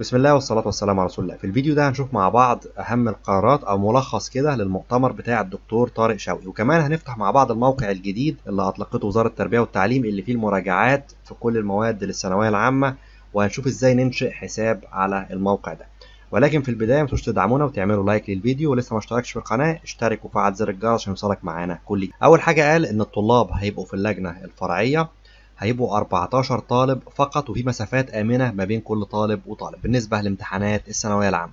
بسم الله والصلاة والسلام على رسول الله في الفيديو ده هنشوف مع بعض أهم القرارات أو ملخص كده للمؤتمر بتاع الدكتور طارق شوقي وكمان هنفتح مع بعض الموقع الجديد اللي أطلقته وزارة التربية والتعليم اللي فيه المراجعات في كل المواد للثانوية العامة وهنشوف إزاي ننشئ حساب على الموقع ده ولكن في البداية متنسوش تدعمونا وتعملوا لايك للفيديو ولسه ما اشتركش في القناة اشترك وفعل زر الجرس عشان يوصلك معانا كل أول حاجة قال إن الطلاب هيبقوا في اللجنة الفرعية هيبقوا 14 طالب فقط وفي مسافات آمنة ما بين كل طالب وطالب بالنسبة لامتحانات الثانوية العامة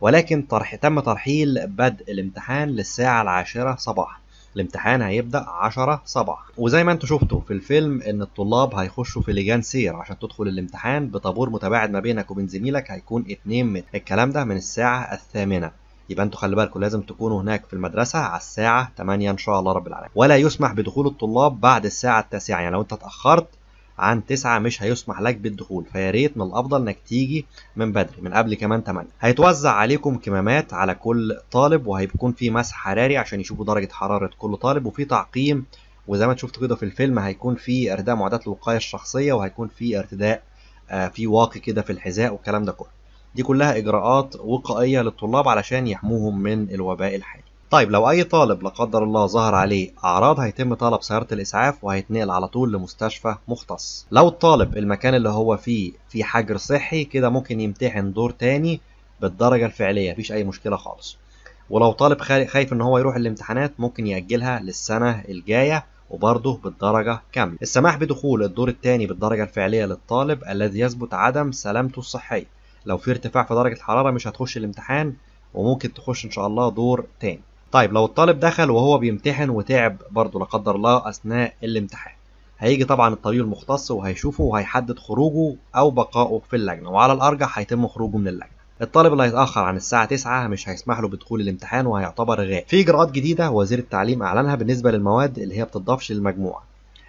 ولكن طرح تم ترحيل بدء الامتحان للساعة العاشرة صباحا الامتحان هيبدا 10 صباح وزي ما انتم شفتوا في الفيلم ان الطلاب هيخشوا في لجان سير عشان تدخل الامتحان بطابور متباعد ما بينك وبين زميلك هيكون 2 متر الكلام ده من الساعه الثامنه يبقى انتوا خلي بالكم لازم تكونوا هناك في المدرسه على الساعه 8 ان شاء الله رب العالمين ولا يسمح بدخول الطلاب بعد الساعه 9 يعني لو انت اتاخرت عن 9 مش هيسمح لك بالدخول فيا ريت من الافضل انك تيجي من بدري من قبل كمان 8 هيتوزع عليكم كمامات على كل طالب وهيكون في مسح حراري عشان يشوفوا درجه حراره كل طالب وفي تعقيم وزي ما شفتوا كده في الفيلم هيكون في ارتداء معدات الوقايه الشخصيه وهيكون في ارتداء آه، في واقي كده في الحذاء والكلام ده كله دي كلها إجراءات وقائية للطلاب علشان يحموهم من الوباء الحالي طيب لو أي طالب لا قدر الله ظهر عليه أعراض هيتم طلب سيارة الإسعاف وهيتنقل على طول لمستشفى مختص لو الطالب المكان اللي هو فيه في حجر صحي كده ممكن يمتحن دور تاني بالدرجة الفعلية مفيش أي مشكلة خالص ولو طالب خايف ان هو يروح الامتحانات ممكن يأجلها للسنة الجاية وبرضه بالدرجة كاملة السماح بدخول الدور الثاني بالدرجة الفعلية للطالب الذي يثبت عدم سلامته الصحية لو في ارتفاع في درجه الحراره مش هتخش الامتحان وممكن تخش ان شاء الله دور تاني طيب لو الطالب دخل وهو بيمتحن وتعب برضه لا قدر الله اثناء الامتحان هيجي طبعا الطبيب المختص وهيشوفه وهيحدد خروجه او بقائه في اللجنه وعلى الارجح هيتم خروجه من اللجنه الطالب اللي هيتاخر عن الساعه 9 مش هيسمح له بدخول الامتحان وهيعتبر غائب في اجراءات جديده وزير التعليم اعلنها بالنسبه للمواد اللي هي بتضافش للمجموعه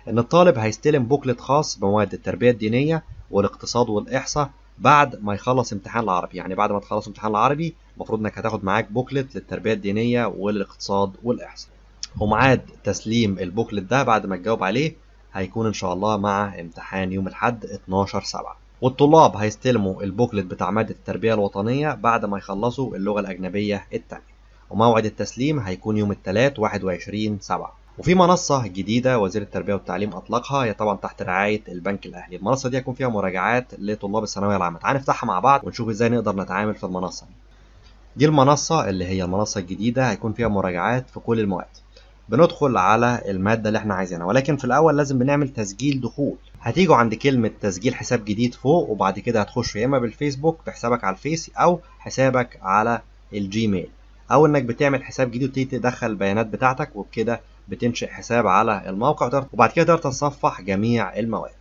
ان الطالب هيستلم بوكلت خاص بمواد التربيه الدينيه والاقتصاد والاحصاء بعد ما يخلص امتحان العربي يعني بعد ما تخلص امتحان العربي المفروض انك هتاخد معاك بوكلت للتربيه الدينيه والاقتصاد والاحصاء وميعاد تسليم البوكلت ده بعد ما تجاوب عليه هيكون ان شاء الله مع امتحان يوم الاحد 12 7 والطلاب هيستلموا البوكلت بتاع ماده التربيه الوطنيه بعد ما يخلصوا اللغه الاجنبيه الثانيه وموعد التسليم هيكون يوم الثلاث 21 7 وفي منصة جديدة وزير التربية والتعليم أطلقها هي طبعا تحت رعاية البنك الأهلي، المنصة دي هيكون فيها مراجعات لطلاب الثانوية العامة، تعال نفتحها مع بعض ونشوف ازاي نقدر نتعامل في المنصة دي. دي المنصة اللي هي المنصة الجديدة هيكون فيها مراجعات في كل المواد. بندخل على المادة اللي احنا عايزينها ولكن في الأول لازم بنعمل تسجيل دخول. هتيجوا عند كلمة تسجيل حساب جديد فوق وبعد كده هتخشوا يا إما بالفيسبوك بحسابك على الفيس أو حسابك على الجيميل. أو إنك بتعمل حساب جديد وتبتدي تدخل البيانات بتاعتك وبكده بتنشئ حساب على الموقع ده وبعد كده تقدر جميع المواد